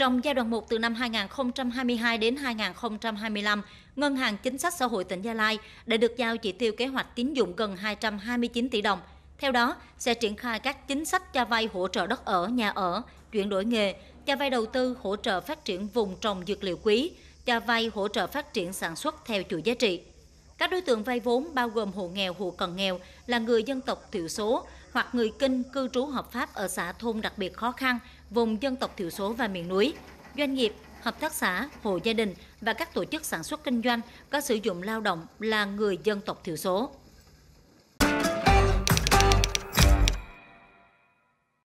Trong giai đoạn 1 từ năm 2022 đến 2025, Ngân hàng Chính sách Xã hội tỉnh Gia Lai đã được giao chỉ tiêu kế hoạch tín dụng gần 229 tỷ đồng. Theo đó, sẽ triển khai các chính sách cho vay hỗ trợ đất ở, nhà ở, chuyển đổi nghề, cho vay đầu tư hỗ trợ phát triển vùng trồng dược liệu quý, cho vay hỗ trợ phát triển sản xuất theo chuỗi giá trị. Các đối tượng vay vốn bao gồm hộ nghèo, hộ cận nghèo, là người dân tộc thiểu số hoặc người kinh cư trú hợp pháp ở xã thôn đặc biệt khó khăn, vùng dân tộc thiểu số và miền núi. Doanh nghiệp, hợp tác xã, hộ gia đình và các tổ chức sản xuất kinh doanh có sử dụng lao động là người dân tộc thiểu số.